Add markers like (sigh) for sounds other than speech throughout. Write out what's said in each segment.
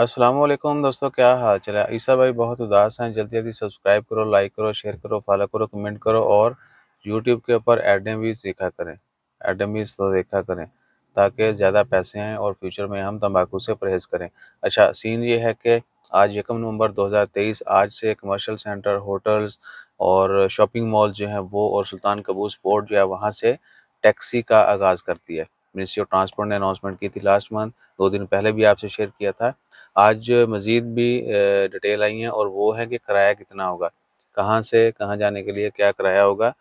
अस्सलाम वालेकुम दोस्तों क्या हाल चल है ईसा भाई बहुत उदास हैं जल्दी जल्दी सब्सक्राइब करो लाइक करो शेयर करो फॉलो करो कमेंट करो और यूट्यूब के ऊपर एडम भी देखा करें भी तो देखा करें ताकि ज़्यादा पैसे आएँ और फ्यूचर में हम तंबाकू से परहेज़ करें अच्छा सीन ये है कि आज यकम नवंबर 2023 आज से कमर्शियल सेंटर होटल्स और शॉपिंग मॉल जो हैं वो और सुल्तान कबूस पोर्ट जो है वहाँ से टैक्सी का आगाज़ करती है मिनिस्ट्री ऑफ ट्रांसपोर्ट ने अनाउंसमेंट की थी लास्ट मंथ दो दिन पहले भी आपसे शेयर किया था आज मज़ीद भी डिटेल आई हैं और वो है कि किराया कितना होगा कहाँ से कहाँ जाने के लिए क्या किराया होगा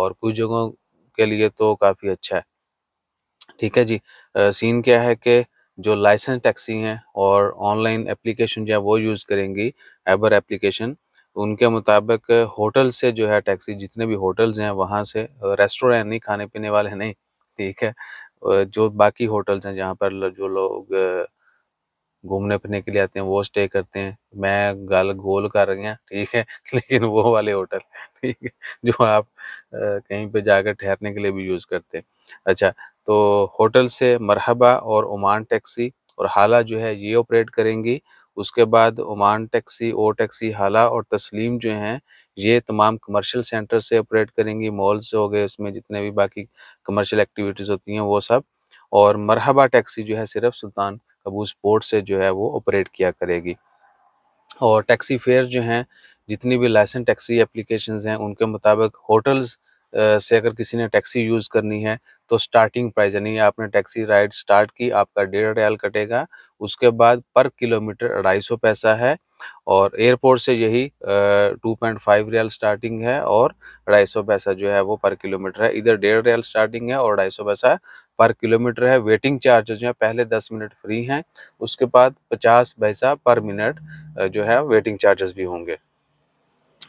और कुछ जगहों के लिए तो काफ़ी अच्छा है ठीक है जी आ, सीन क्या है कि जो लाइसेंस टैक्सी हैं और ऑनलाइन एप्लीकेशन जो है वो यूज़ करेंगी एबर एप्लीकेशन उनके मुताबिक होटल से जो है टैक्सी जितने भी होटल्स हैं वहाँ से रेस्टोरेंट नहीं खाने पीने वाले नहीं ठीक है जो बाकी होटल्स हैं जहाँ पर जो लोग घूमने फिरने के लिए आते हैं वो स्टे करते हैं मैं गल गोल कर रही हैं ठीक है (laughs) लेकिन वो वाले होटल ठीक है जो आप कहीं पे जाकर ठहरने के लिए भी यूज़ करते हैं अच्छा तो होटल से मरहबा और ओमान टैक्सी और हाला जो है ये ऑपरेट करेंगी उसके बाद ओमान टैक्सी ओ टैक्सी हाला और तस्लीम जो हैं ये तमाम कमर्शियल सेंटर से ऑपरेट करेंगी मॉल्स हो गए उसमें जितने भी बाकी कमर्शियल एक्टिविटीज़ होती हैं वो सब और मरहबा टैक्सी जो है सिर्फ सुल्तान कबूज पोर्ट से जो है वो ऑपरेट किया करेगी और टैक्सी फेयर जो हैं जितनी भी लाइसेंस टैक्सी एप्लीकेशन हैं उनके मुताबिक होटल्स से अगर किसी ने टैक्सी यूज़ करनी है तो स्टार्टिंग प्राइस यानी आपने टैक्सी राइड स्टार्ट की आपका डेढ़ रियाल कटेगा उसके बाद पर किलोमीटर अढ़ाई सौ पैसा है और एयरपोर्ट से यही two point five riyal starting है और ढाई सौ पैसा जो है वो पर किलोमीटर है इधर डेढ़ रियल स्टार्टिंग है और ढाई सौ पैसा पर किलोमीटर है वेटिंग चार्जेस जो है पहले दस मिनट फ्री हैं उसके बाद पचास पैसा पर मिनट जो है वेटिंग चार्जेस भी होंगे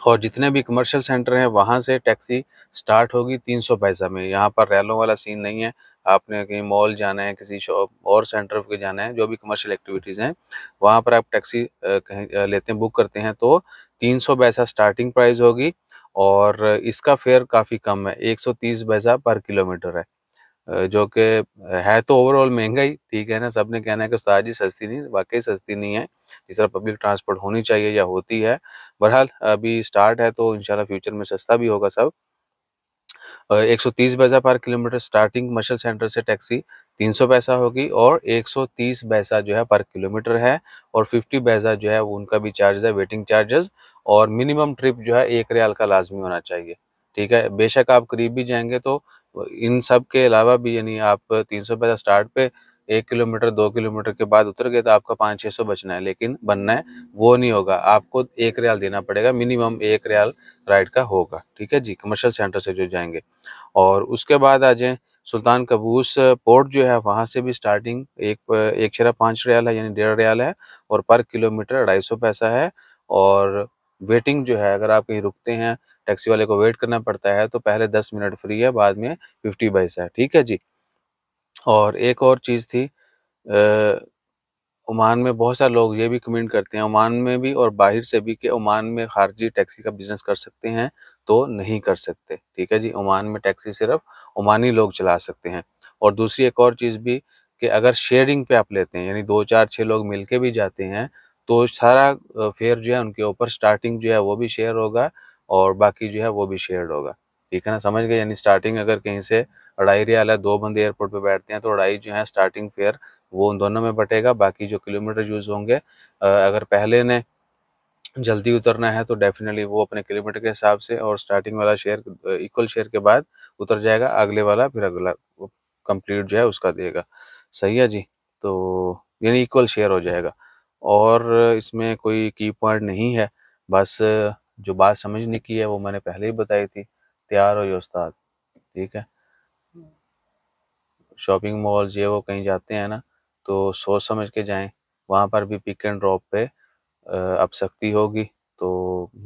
और जितने भी कमर्शियल सेंटर हैं वहाँ से टैक्सी स्टार्ट होगी तीन सौ पैसा में यहाँ पर रैलों वाला सीन नहीं है आपने कहीं मॉल जाना है किसी शॉप और सेंटर पे जाना है जो भी कमर्शियल एक्टिविटीज़ हैं वहाँ पर आप टैक्सी कहीं लेते हैं बुक करते हैं तो तीन सौ पैसा स्टार्टिंग प्राइस होगी और इसका फेयर काफ़ी कम है एक सौ तीस पैसा पर किलोमीटर है जो कि है तो ओवरऑल महंगा ही ठीक है ना सब ने कहना है कि उस्ताद जी सस्ती नहीं वाकई सस्ती नहीं है जिस तरह पब्लिक ट्रांसपोर्ट होनी चाहिए या होती है बहरहाल अभी स्टार्ट है तो इंशाल्लाह फ्यूचर में सस्ता भी होगा सब एक सौ तीस पैसा पर किलोमीटर स्टार्टिंग मशल सेंटर से टैक्सी तीन सौ पैसा होगी और एक सौ तीस पैसा जो है पर किलोमीटर है और फिफ्टी पैसा जो है उनका भी चार्ज है वेटिंग चार्जेस और मिनिमम ट्रिप जो है एक रियाल का लाजमी होना चाहिए ठीक है बेशक आप करीब भी जाएंगे तो इन सब के अलावा भी यानी आप तीन सौ पैसा स्टार्ट पे एक किलोमीटर दो किलोमीटर के बाद उतर गए तो आपका पाँच छः सौ बचना है लेकिन बनना है वो नहीं होगा आपको एक रियाल देना पड़ेगा मिनिमम एक रियाल राइड का होगा ठीक है जी कमर्शियल सेंटर से जो जाएंगे और उसके बाद आ जाएँ सुल्तान कबूस पोर्ट जो है वहाँ से भी स्टार्टिंग एक एक शरा पाँच रियाल है यानी डेढ़ रियाल है और पर किलोमीटर ढाई सौ पैसा है और वेटिंग जो है अगर आप कहीं रुकते हैं टैक्सी वाले को वेट करना पड़ता है तो पहले दस मिनट फ्री है बाद में फिफ्टी बाइस है ठीक है जी और एक और चीज़ थी ओमान में बहुत सारे लोग ये भी कमेंट करते हैं ओमान में भी और बाहर से भी कि ओमान में खारजी टैक्सी का बिजनेस कर सकते हैं तो नहीं कर सकते ठीक है जी ओमान में टैक्सी सिर्फ ओमानी लोग चला सकते हैं और दूसरी एक और चीज़ भी कि अगर शेयरिंग पे आप लेते हैं यानी दो चार छः लोग मिलके भी जाते हैं तो सारा फेयर जो है उनके ऊपर स्टार्टिंग जो है वो भी शेयर होगा और बाकी जो है वो भी शेयर होगा ठीक है ना समझ गए यानी स्टार्टिंग अगर कहीं से अढ़ाई रियाल है दो बंदे एयरपोर्ट पे बैठते हैं तो अढ़ाई जो है स्टार्टिंग फेयर वो उन दोनों में बटेगा बाकी जो किलोमीटर यूज़ होंगे अगर पहले ने जल्दी उतरना है तो डेफिनेटली वो अपने किलोमीटर के हिसाब से और स्टार्टिंग वाला शेयर इक्वल शेयर के बाद उतर जाएगा अगले वाला फिर अगला कंप्लीट जो है उसका देगा सही है जी तो यानी इक्वल शेयर हो जाएगा और इसमें कोई की पॉइंट नहीं है बस जो बात समझने की है वो मैंने पहले ही बताई थी तैयार हो ये उस्ताद ठीक है शॉपिंग मॉल ये वो कहीं जाते हैं ना तो सोच समझ के जाएं वहाँ पर भी पिक एंड ड्रॉप पे अब सख्ती होगी तो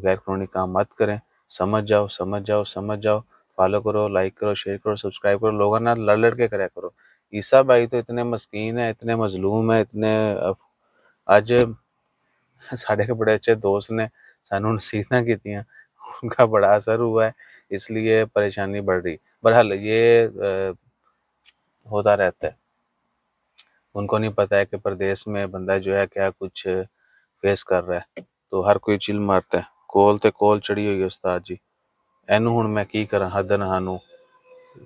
गैर कानूनी काम मत करें समझ जाओ समझ जाओ समझ जाओ फॉलो करो लाइक करो शेयर करो सब्सक्राइब करो लोगों ना लड़ लड़ के कराया करो ईसा भाई तो इतने मस्किन है इतने मजलूम है इतने ਅੱਜ ਸਾਡੇ ਬੜੇ ਅੱਛੇ ਦੋਸਤ ਨੇ ਸਾਨੂੰ ਨਸੀਹਤਾਂ ਕੀਤੀਆਂ उनका बड़ा असर हुआ है इसलिए परेशानी बढ़ रही बहरहाल ये आ, होता रहता है उनको नहीं पता है कि प्रदेश में बंदा जो है क्या कुछ फेस कर रहा है तो हर कोई चिल मारता है ਕੋਲ ਤੇ ਕੋਲ ਚੜੀ ਹੋਈ ਉਸਤਾਦ ਜੀ ਇਹਨੂੰ ਹੁਣ ਮੈਂ ਕੀ ਕਰਾਂ ਹਦਨ ਹਾਨੂੰ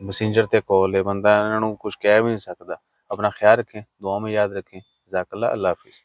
ਮੈਸੇਂਜਰ ਤੇ ਕੋਲ ਹੈ ਬੰਦਾ ਇਹਨਾਂ ਨੂੰ ਕੁਝ ਕਹਿ ਵੀ ਨਹੀਂ ਸਕਦਾ ਆਪਣਾ ਖਿਆਲ ਰੱਖੇ ਦੁਆ ਮੇ ਯਾਦ ਰੱਖੇ ਜ਼ਾਕਲਾ ਅੱਲਾ ਹਾਫਿਜ਼